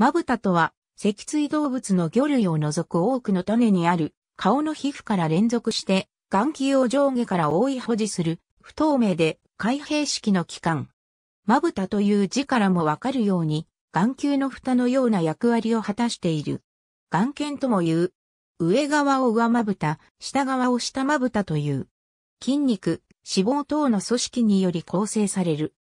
まぶたとは、脊椎動物の魚類を除く多くの種にある、顔の皮膚から連続して、眼球を上下から覆い保持する、不透明で開閉式の器官。まぶたという字からもわかるように、眼球の蓋のような役割を果たしている。眼圏とも言う。上側を上まぶた、下側を下まぶたという。筋肉、脂肪等の組織により構成される。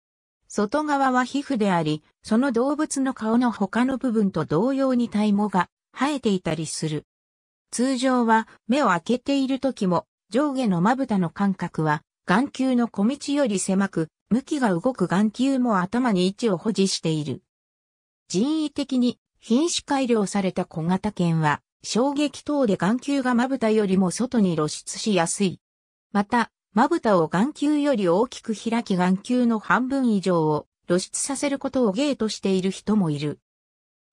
外側は皮膚であり、その動物の顔の他の部分と同様に体毛が生えていたりする。通常は目を開けている時も上下のまぶたの間隔は眼球の小道より狭く、向きが動く眼球も頭に位置を保持している。人為的に品種改良された小型犬は衝撃等で眼球がまぶたよりも外に露出しやすい。また、まぶたを眼球より大きく開き眼球の半分以上を露出させることを芸としている人もいる。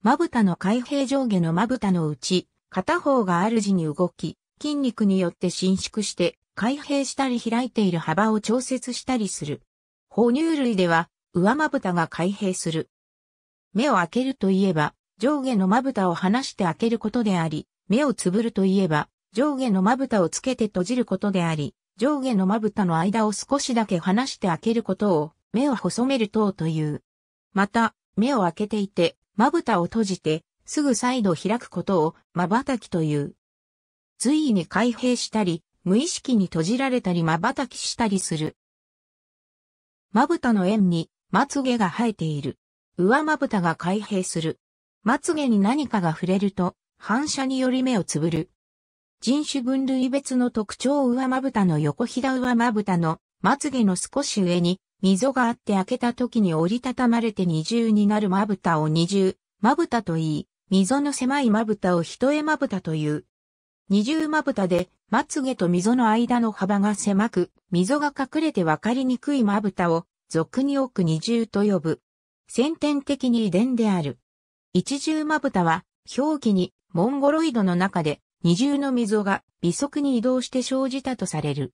まぶたの開閉上下のまぶたのうち、片方が主に動き、筋肉によって伸縮して開閉したり開いている幅を調節したりする。哺乳類では上まぶたが開閉する。目を開けるといえば上下のまぶたを離して開けることであり、目をつぶるといえば上下のまぶたをつけて閉じることであり、上下のまぶたの間を少しだけ離して開けることを、目を細める等という。また、目を開けていて、まぶたを閉じて、すぐ再度開くことを、瞬きという。随意に開閉したり、無意識に閉じられたり瞬きしたりする。まぶたの円に、まつげが生えている。上まぶたが開閉する。まつげに何かが触れると、反射により目をつぶる。人種分類別の特徴上まぶたの横ひだ上まぶたのまつげの少し上に溝があって開けた時に折りたたまれて二重になるまぶたを二重まぶたと言い、溝の狭いまぶたを一重まぶたという。二重まぶたで、まつげと溝の間の幅が狭く、溝が隠れて分かりにくいまぶたを、俗に置く二重と呼ぶ。先天的に遺伝である。一重まぶたは、表記に、モンゴロイドの中で、二重の溝が微速に移動して生じたとされる。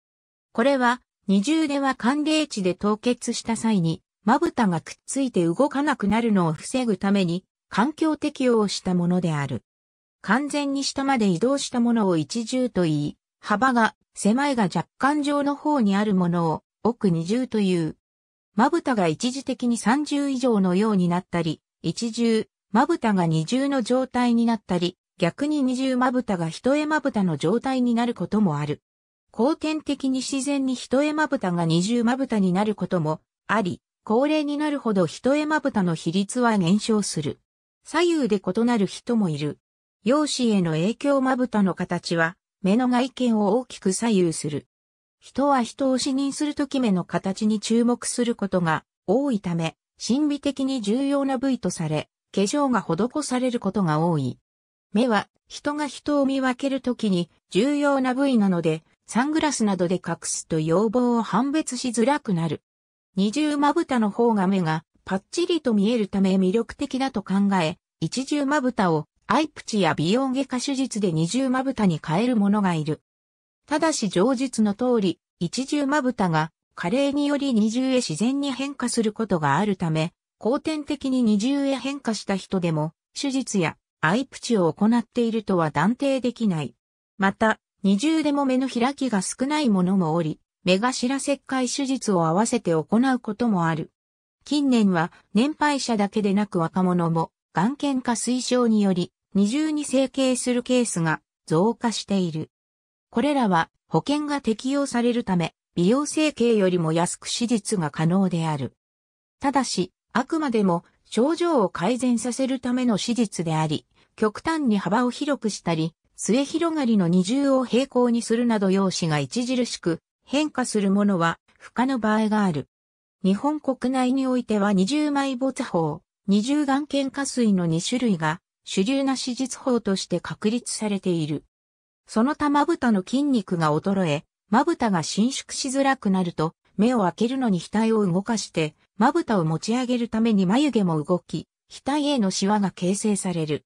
これは、二重では寒冷地で凍結した際に、まぶたがくっついて動かなくなるのを防ぐために、環境適応をしたものである。完全に下まで移動したものを一重と言い、幅が狭いが若干上の方にあるものを奥二重という。まぶたが一時的に三重以上のようになったり、一重、まぶたが二重の状態になったり、逆に二重まぶたが一重まぶたの状態になることもある。後天的に自然に一重まぶたが二重まぶたになることもあり、高齢になるほど一重まぶたの比率は減少する。左右で異なる人もいる。容姿への影響まぶたの形は、目の外見を大きく左右する。人は人を視認するとき目の形に注目することが多いため、心理的に重要な部位とされ、化粧が施されることが多い。目は人が人を見分けるときに重要な部位なので、サングラスなどで隠すと要望を判別しづらくなる。二重まぶたの方が目がパッチリと見えるため魅力的だと考え、一重まぶたをアイプチや美容外科手術で二重まぶたに変える者がいる。ただし上述の通り、一重まぶたが加齢により二重へ自然に変化することがあるため、後天的に二重へ変化した人でも、手術やアイプチを行っているとは断定できない。また、二重でも目の開きが少ないものもおり、目頭切開手術を合わせて行うこともある。近年は年配者だけでなく若者も眼検化推奨により二重に整形するケースが増加している。これらは保険が適用されるため美容整形よりも安く手術が可能である。ただし、あくまでも症状を改善させるための手術であり、極端に幅を広くしたり、末広がりの二重を平行にするなど容姿が著しく変化するものは不可の場合がある。日本国内においては二重埋没法、二重眼瞼下水の2種類が主流な手術法として確立されている。その他まぶたの筋肉が衰え、まぶたが伸縮しづらくなると、目を開けるのに額を動かして、まぶたを持ち上げるために眉毛も動き、額へのシワが形成される。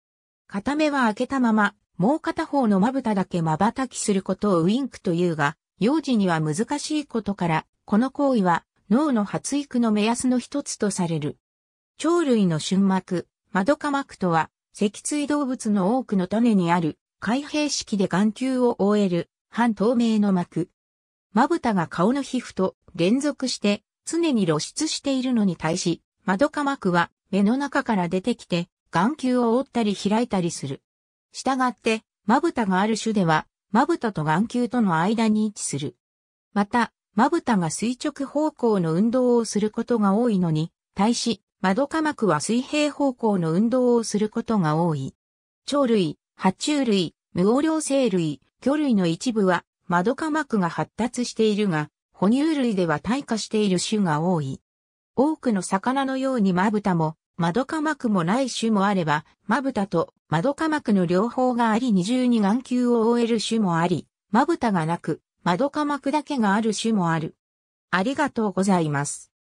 片目は開けたまま、もう片方のまぶただけ瞬きすることをウインクというが、幼児には難しいことから、この行為は脳の発育の目安の一つとされる。鳥類の瞬膜、窓か膜とは、脊椎動物の多くの種にある、開閉式で眼球を覆える、半透明の膜、まぶたが顔の皮膚と連続して常に露出しているのに対し、窓か膜は目の中から出てきて眼球を折ったり開いたりする。したがって、まぶたがある種では、まぶたと眼球との間に位置する。また、まぶたが垂直方向の運動をすることが多いのに、対し、窓か膜は水平方向の運動をすることが多い。鳥類、爬虫類、無鴎両生類、魚類の一部は窓科膜が発達しているが、哺乳類では退化している種が多い。多くの魚のようにまぶたも、窓科膜もない種もあれば、まぶたと窓科膜の両方があり二重に眼球を覆える種もあり、まぶたがなく、窓科膜だけがある種もある。ありがとうございます。